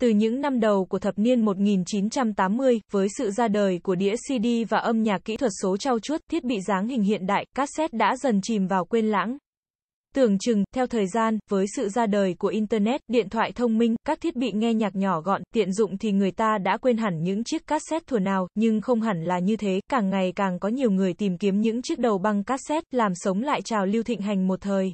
Từ những năm đầu của thập niên 1980, với sự ra đời của đĩa CD và âm nhạc kỹ thuật số trao chuốt, thiết bị dáng hình hiện đại, cassette đã dần chìm vào quên lãng. Tưởng chừng, theo thời gian, với sự ra đời của Internet, điện thoại thông minh, các thiết bị nghe nhạc nhỏ gọn, tiện dụng thì người ta đã quên hẳn những chiếc cassette thuở nào, nhưng không hẳn là như thế, càng ngày càng có nhiều người tìm kiếm những chiếc đầu băng cassette, làm sống lại trào lưu thịnh hành một thời.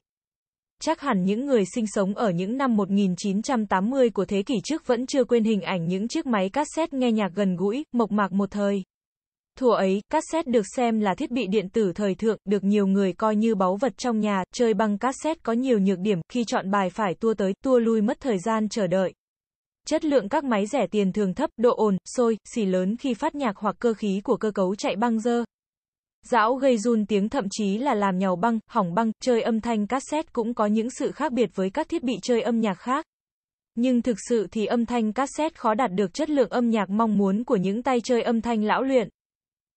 Chắc hẳn những người sinh sống ở những năm 1980 của thế kỷ trước vẫn chưa quên hình ảnh những chiếc máy cassette nghe nhạc gần gũi, mộc mạc một thời. Thủa ấy, cassette được xem là thiết bị điện tử thời thượng, được nhiều người coi như báu vật trong nhà, chơi băng cassette có nhiều nhược điểm, khi chọn bài phải tua tới, tua lui mất thời gian chờ đợi. Chất lượng các máy rẻ tiền thường thấp, độ ồn, sôi, xì lớn khi phát nhạc hoặc cơ khí của cơ cấu chạy băng dơ. Dão gây run tiếng thậm chí là làm nhàu băng, hỏng băng, chơi âm thanh cassette cũng có những sự khác biệt với các thiết bị chơi âm nhạc khác. Nhưng thực sự thì âm thanh cassette khó đạt được chất lượng âm nhạc mong muốn của những tay chơi âm thanh lão luyện.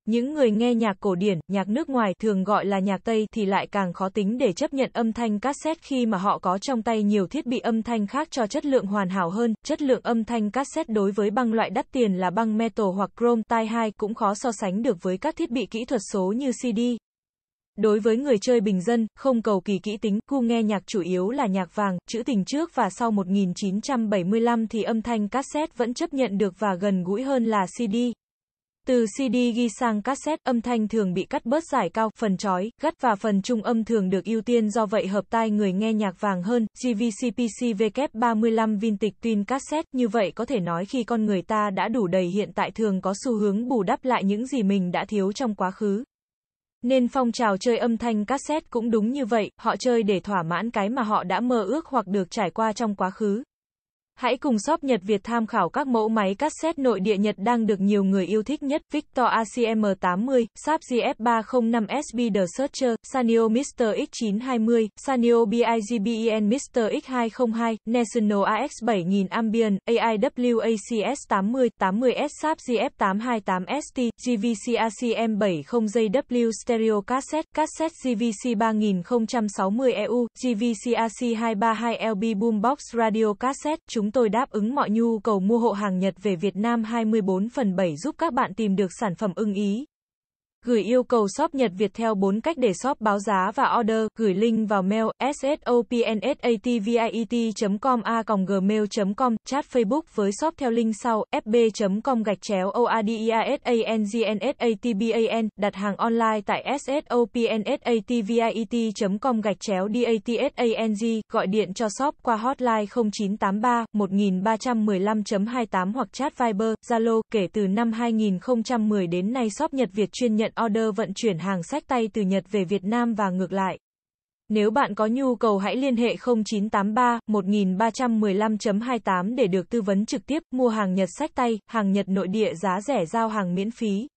Những người nghe nhạc cổ điển, nhạc nước ngoài thường gọi là nhạc Tây thì lại càng khó tính để chấp nhận âm thanh cassette khi mà họ có trong tay nhiều thiết bị âm thanh khác cho chất lượng hoàn hảo hơn. Chất lượng âm thanh cassette đối với băng loại đắt tiền là băng metal hoặc chrome tai 2 cũng khó so sánh được với các thiết bị kỹ thuật số như CD. Đối với người chơi bình dân, không cầu kỳ kỹ tính, gu nghe nhạc chủ yếu là nhạc vàng, chữ tình trước và sau 1975 thì âm thanh cassette vẫn chấp nhận được và gần gũi hơn là CD. Từ CD ghi sang cassette, âm thanh thường bị cắt bớt giải cao, phần chói, gắt và phần trung âm thường được ưu tiên do vậy hợp tai người nghe nhạc vàng hơn. GVCPC W35 Vintage Twin Cassette, như vậy có thể nói khi con người ta đã đủ đầy hiện tại thường có xu hướng bù đắp lại những gì mình đã thiếu trong quá khứ. Nên phong trào chơi âm thanh cassette cũng đúng như vậy, họ chơi để thỏa mãn cái mà họ đã mơ ước hoặc được trải qua trong quá khứ. Hãy cùng shop Nhật Việt tham khảo các mẫu máy cassette nội địa Nhật đang được nhiều người yêu thích nhất. Victor ACM80, Saab GF305SB The Searcher, Sanyo Mr. X920, Sanyo BIGBEN Mr. X202, National AX7000 Ambient, AIWACS80, 80S Saab GF828ST, GVC ACM70JW Stereo Cassette, Cassette GVC 3060EU, GVC AC232LB Boombox Radio Cassette, chúng chúng tôi đáp ứng mọi nhu cầu mua hộ hàng Nhật về Việt Nam 24 phần 7 giúp các bạn tìm được sản phẩm ưng ý. Gửi yêu cầu shop Nhật Việt theo 4 cách để shop báo giá và order, gửi link vào mail sopnsatviet.com a e gmail.com, chat Facebook với shop theo link sau, fb.com gạch chéo oadiasangnsatban, e e đặt hàng online tại sopnsatviet.com gạch chéo datsang, gọi điện cho shop qua hotline 0983 1315.28 hoặc chat Viber, Zalo, kể từ năm 2010 đến nay shop Nhật Việt chuyên nhận order vận chuyển hàng sách tay từ Nhật về Việt Nam và ngược lại. Nếu bạn có nhu cầu hãy liên hệ 0983 1315.28 để được tư vấn trực tiếp, mua hàng Nhật sách tay, hàng Nhật nội địa giá rẻ giao hàng miễn phí.